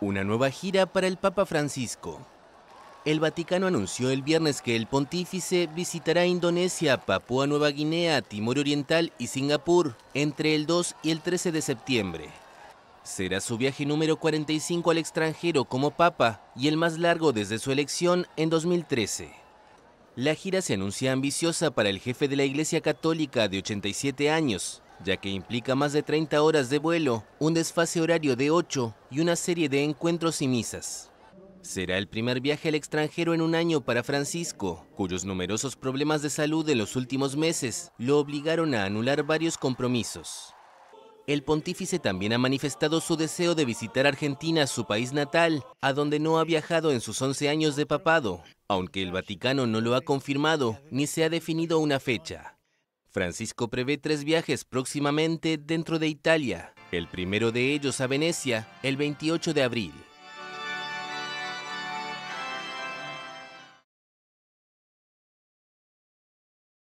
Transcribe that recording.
Una nueva gira para el Papa Francisco. El Vaticano anunció el viernes que el pontífice visitará Indonesia, Papúa Nueva Guinea, Timor Oriental y Singapur entre el 2 y el 13 de septiembre. Será su viaje número 45 al extranjero como Papa y el más largo desde su elección en 2013. La gira se anuncia ambiciosa para el jefe de la Iglesia Católica de 87 años, ya que implica más de 30 horas de vuelo, un desfase horario de 8 y una serie de encuentros y misas. Será el primer viaje al extranjero en un año para Francisco, cuyos numerosos problemas de salud en los últimos meses lo obligaron a anular varios compromisos. El pontífice también ha manifestado su deseo de visitar Argentina, su país natal, a donde no ha viajado en sus 11 años de papado, aunque el Vaticano no lo ha confirmado ni se ha definido una fecha. Francisco prevé tres viajes próximamente dentro de Italia, el primero de ellos a Venecia el 28 de abril.